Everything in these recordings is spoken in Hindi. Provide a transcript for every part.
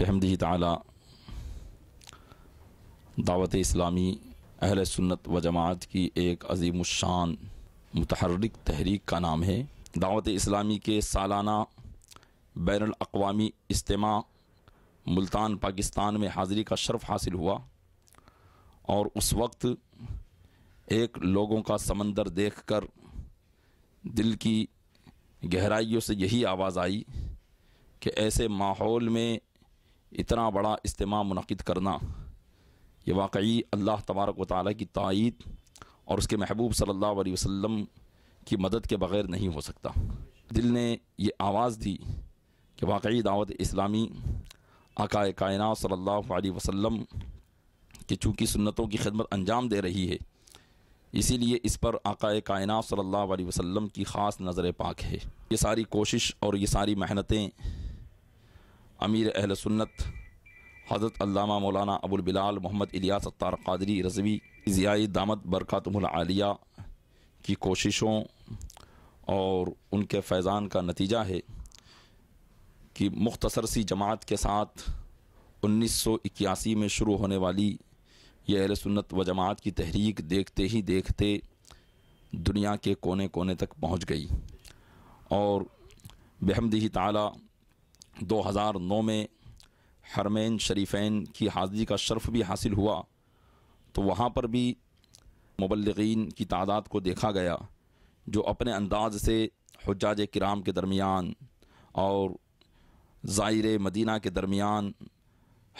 बहमदी ताली दावत इस्लामी अहल सुन्नत व जमात की एक अजीम शान मतहरक तहरीक का नाम है दावत इस्लामी के सालाना बैन अवी इज्तम मुल्तान पाकिस्तान में हाज़िरी का शर्फ हासिल हुआ और उस वक्त एक लोगों का समंदर देख कर दिल की गहराइयों से यही आवाज़ आई कि ऐसे माहौल में इतना बड़ा इज्तम मनद करना ये वाकई अल्लाह तबारक व ताली की तइद और उसके महबूब सल्ला वसम की मदद के बग़ैर नहीं हो सकता दिल ने ये आवाज़ दी कि वाकई दावत इस्लामी आकाए कायन सल्ला वसम कि चूँकि सुन्नतों की खदमत अंजाम दे रही है इसीलिए इस पर आकाए कायन सल्ला वसम की ख़ास नज़र पाक है ये सारी कोशिश और ये सारी मेहनतें अमीर अहल सुन्नत हज़रत अल्लामा मौलाना अबुल बिलाल मोहम्मद इलियास अत्तार कादरी रजवी ज़ियाई दामत आलिया की कोशिशों और उनके फैज़ान का नतीजा है कि मुख्तसर सी जमात के साथ उन्नीस सौ इक्यासी में शुरू होने वाली यह अहल सुन्नत व जमात की तहरीक देखते ही देखते दुनिया के कोने कोने तक पहुँच गई और बेहमदी ताला 2009 में हरमैन शरीफैन की हाजिरी का शर्फ भी हासिल हुआ तो वहाँ पर भी मुबलगिन की तादाद को देखा गया जो अपने अंदाज से हजाज कराम के दरमियान और ज़ायर मदीना के दरमियान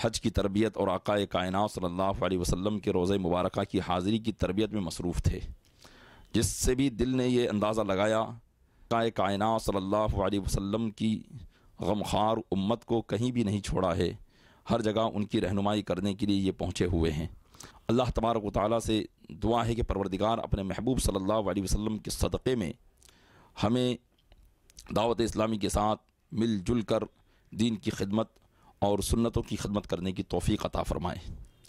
हज की तरबियत और आकाए कायनात सल्लल्लाहु अलैहि वसल्लम के रोज़ मुबारक की हाज़िरी की तरबियत में मसरूफ़ थे जिससे भी दिल ने ये अंदाज़ा लगाया आका कायनात सल्लल्लाहु अलैहि वसल्लम की गमखार उम्मत को कहीं भी नहीं छोड़ा है हर जगह उनकी रहनुमाई करने के लिए ये पहुँचे हुए हैं अल्लाह तबारक ताली से दुआ है कि परवरदिगार अपने महबूब सल्ला वसम के सदक़े में हमें दावत इस्लामी के साथ मिलजुल कर दीन की खिदमत और सुन्नतों की खिदमत करने की तोफ़ी अता फ़रमाएँ